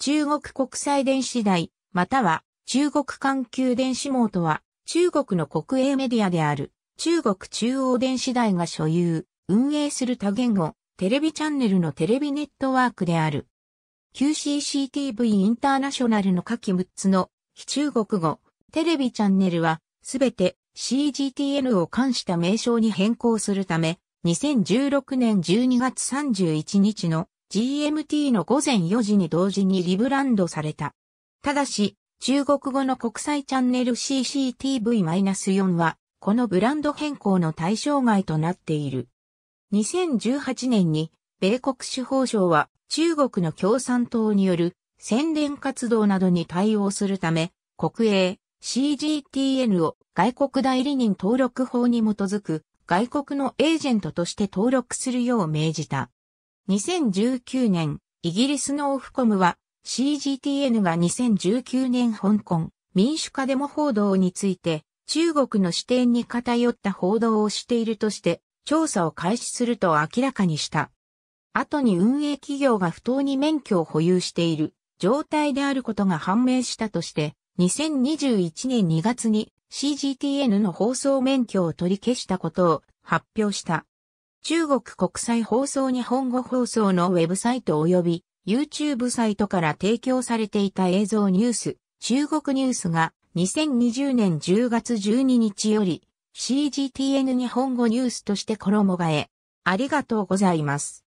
中国国際電子台、または中国環球電子網とは、中国の国営メディアである、中国中央電子台が所有、運営する多言語、テレビチャンネルのテレビネットワークである。QCCTV インターナショナルの下記6つの非中国語、テレビチャンネルは、すべて CGTN を冠した名称に変更するため、2016年12月31日の GMT の午前4時に同時にリブランドされた。ただし、中国語の国際チャンネル CCTV-4 は、このブランド変更の対象外となっている。2018年に、米国司法省は、中国の共産党による宣伝活動などに対応するため、国営 CGTN を外国代理人登録法に基づく外国のエージェントとして登録するよう命じた。2019年、イギリスのオフコムは CGTN が2019年香港民主化デモ報道について中国の視点に偏った報道をしているとして調査を開始すると明らかにした。後に運営企業が不当に免許を保有している状態であることが判明したとして2021年2月に CGTN の放送免許を取り消したことを発表した。中国国際放送日本語放送のウェブサイト及び YouTube サイトから提供されていた映像ニュース、中国ニュースが2020年10月12日より CGTN 日本語ニュースとして衣替え。ありがとうございます。